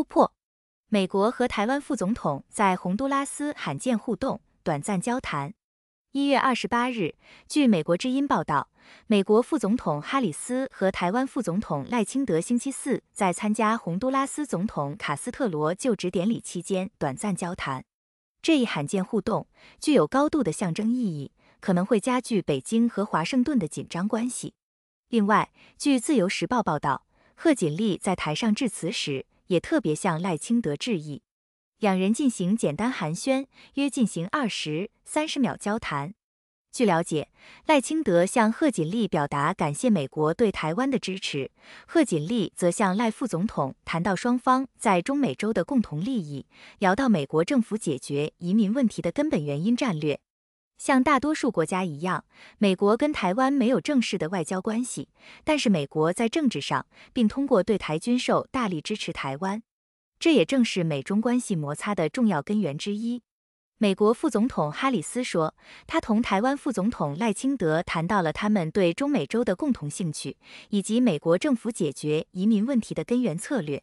突破，美国和台湾副总统在洪都拉斯罕见互动，短暂交谈。一月二十八日，据美国之音报道，美国副总统哈里斯和台湾副总统赖清德星期四在参加洪都拉斯总统卡斯特罗就职典礼期间短暂交谈。这一罕见互动具有高度的象征意义，可能会加剧北京和华盛顿的紧张关系。另外，据《自由时报》报道，贺锦丽在台上致辞时。也特别向赖清德致意，两人进行简单寒暄，约进行二十、三十秒交谈。据了解，赖清德向贺锦丽表达感谢美国对台湾的支持，贺锦丽则向赖副总统谈到双方在中美洲的共同利益，聊到美国政府解决移民问题的根本原因战略。像大多数国家一样，美国跟台湾没有正式的外交关系，但是美国在政治上并通过对台军售大力支持台湾，这也正是美中关系摩擦的重要根源之一。美国副总统哈里斯说，他同台湾副总统赖清德谈到了他们对中美洲的共同兴趣，以及美国政府解决移民问题的根源策略。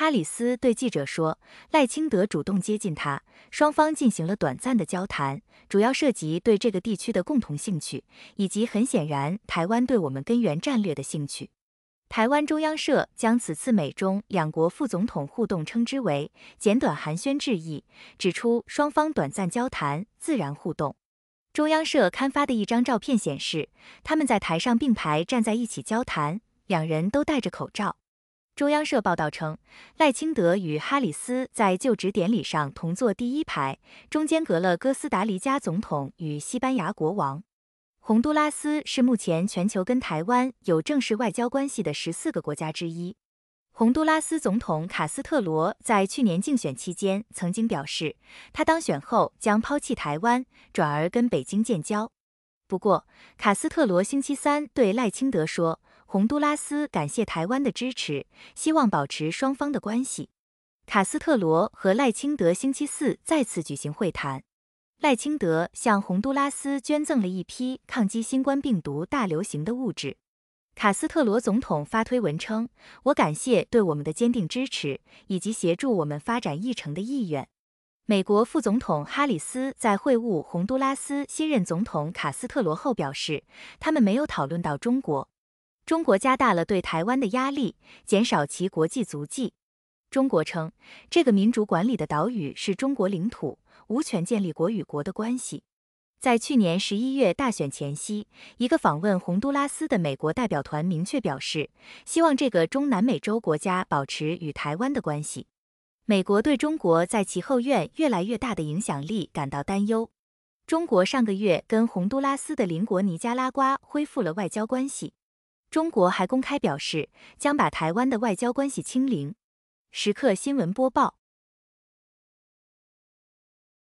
哈里斯对记者说：“赖清德主动接近他，双方进行了短暂的交谈，主要涉及对这个地区的共同兴趣，以及很显然台湾对我们根源战略的兴趣。”台湾中央社将此次美中两国副总统互动称之为“简短寒暄致意”，指出双方短暂交谈、自然互动。中央社刊发的一张照片显示，他们在台上并排站在一起交谈，两人都戴着口罩。中央社报道称，赖清德与哈里斯在就职典礼上同坐第一排，中间隔了哥斯达黎加总统与西班牙国王。洪都拉斯是目前全球跟台湾有正式外交关系的十四个国家之一。洪都拉斯总统卡斯特罗在去年竞选期间曾经表示，他当选后将抛弃台湾，转而跟北京建交。不过，卡斯特罗星期三对赖清德说。洪都拉斯感谢台湾的支持，希望保持双方的关系。卡斯特罗和赖清德星期四再次举行会谈。赖清德向洪都拉斯捐赠了一批抗击新冠病毒大流行的物质。卡斯特罗总统发推文称：“我感谢对我们的坚定支持，以及协助我们发展议程的意愿。”美国副总统哈里斯在会晤洪都拉斯新任总统卡斯特罗后表示，他们没有讨论到中国。中国加大了对台湾的压力，减少其国际足迹。中国称，这个民主管理的岛屿是中国领土，无权建立国与国的关系。在去年十一月大选前夕，一个访问洪都拉斯的美国代表团明确表示，希望这个中南美洲国家保持与台湾的关系。美国对中国在其后院越来越大的影响力感到担忧。中国上个月跟洪都拉斯的邻国尼加拉瓜恢复了外交关系。中国还公开表示，将把台湾的外交关系清零。时刻新闻播报。